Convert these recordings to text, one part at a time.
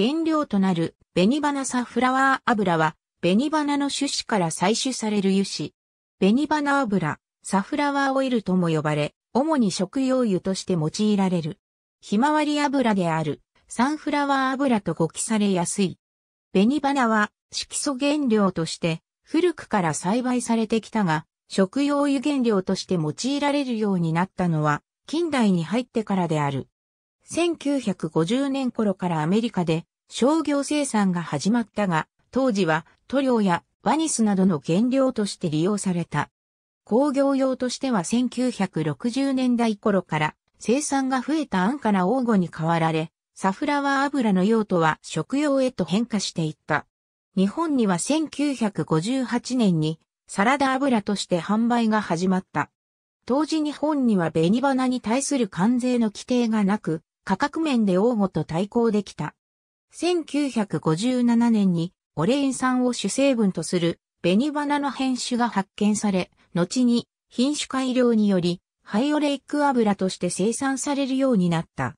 原料となる紅花サフラワー油は、紅花の種子から採取される油脂。紅花油、サフラワーオイルとも呼ばれ、主に食用油として用いられる。ひまわり油である、サンフラワー油と誤記されやすい。紅花は色素原料として古くから栽培されてきたが、食用油原料として用いられるようになったのは、近代に入ってからである。1950年頃からアメリカで商業生産が始まったが、当時は塗料やワニスなどの原料として利用された。工業用としては1960年代頃から生産が増えた安価な黄金に変わられ、サフラワー油の用途は食用へと変化していった。日本には1958年にサラダ油として販売が始まった。当時日本には紅花に対する関税の規定がなく、価格面で黄金と対抗できた。1957年にオレイン酸を主成分とする紅花の変種が発見され、後に品種改良によりハイオレイク油として生産されるようになった。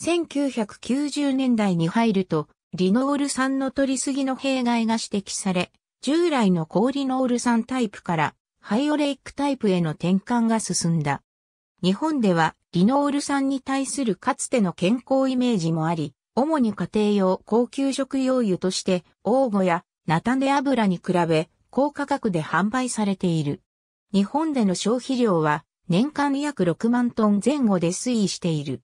1990年代に入ると、リノール酸の取りすぎの弊害が指摘され、従来の高リノール酸タイプからハイオレイクタイプへの転換が進んだ。日本ではリノール酸に対するかつての健康イメージもあり、主に家庭用高級食用油として、黄ゴや菜種油に比べ、高価格で販売されている。日本での消費量は、年間約6万トン前後で推移している。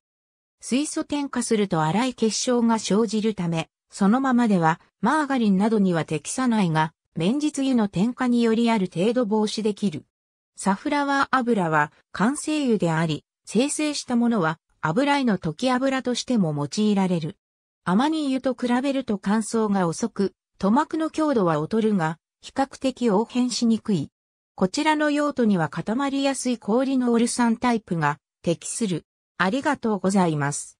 水素添加すると粗い結晶が生じるため、そのままではマーガリンなどには適さないが、綿実油の添加によりある程度防止できる。サフラワー油は完成油であり、生成したものは油絵の溶き油としても用いられる。アマニ油と比べると乾燥が遅く、塗膜の強度は劣るが、比較的応変しにくい。こちらの用途には固まりやすい氷のオルサンタイプが適する。ありがとうございます。